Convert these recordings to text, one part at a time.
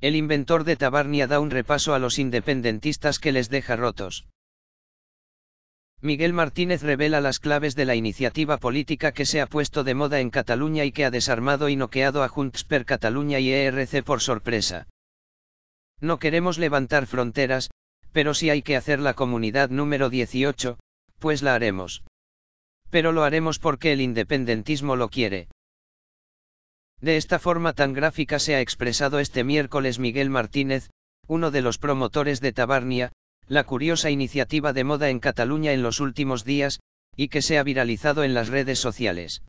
El inventor de Tabarnia da un repaso a los independentistas que les deja rotos. Miguel Martínez revela las claves de la iniciativa política que se ha puesto de moda en Cataluña y que ha desarmado y noqueado a Junts per Cataluña y ERC por sorpresa. No queremos levantar fronteras, pero si hay que hacer la comunidad número 18, pues la haremos. Pero lo haremos porque el independentismo lo quiere. De esta forma tan gráfica se ha expresado este miércoles Miguel Martínez, uno de los promotores de Tabarnia, la curiosa iniciativa de moda en Cataluña en los últimos días, y que se ha viralizado en las redes sociales.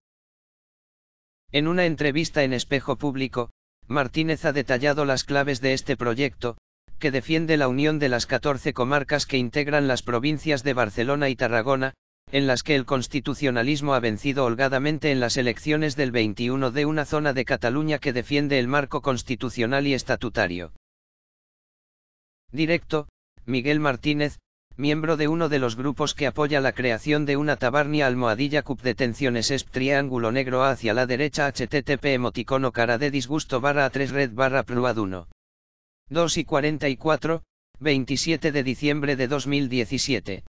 En una entrevista en Espejo Público, Martínez ha detallado las claves de este proyecto, que defiende la unión de las 14 comarcas que integran las provincias de Barcelona y Tarragona, en las que el constitucionalismo ha vencido holgadamente en las elecciones del 21 de una zona de Cataluña que defiende el marco constitucional y estatutario. Directo, Miguel Martínez, miembro de uno de los grupos que apoya la creación de una tabarnia almohadilla cup de tensiones es triángulo negro hacia la derecha http emoticono cara de disgusto barra 3 red barra pruad 1. 2 y 44, 27 de diciembre de 2017.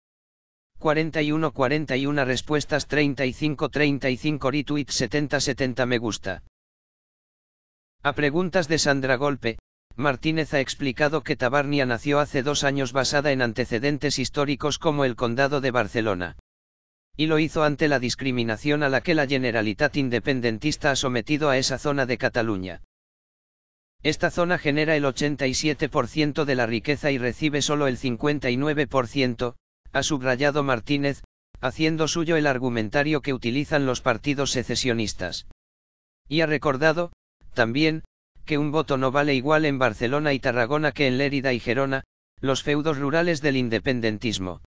41 41 respuestas 35 35 retweets 70 70 me gusta. A preguntas de Sandra Golpe, Martínez ha explicado que Tabarnia nació hace dos años basada en antecedentes históricos como el Condado de Barcelona. Y lo hizo ante la discriminación a la que la Generalitat independentista ha sometido a esa zona de Cataluña. Esta zona genera el 87% de la riqueza y recibe solo el 59%, ha subrayado Martínez, haciendo suyo el argumentario que utilizan los partidos secesionistas. Y ha recordado, también, que un voto no vale igual en Barcelona y Tarragona que en Lérida y Gerona, los feudos rurales del independentismo.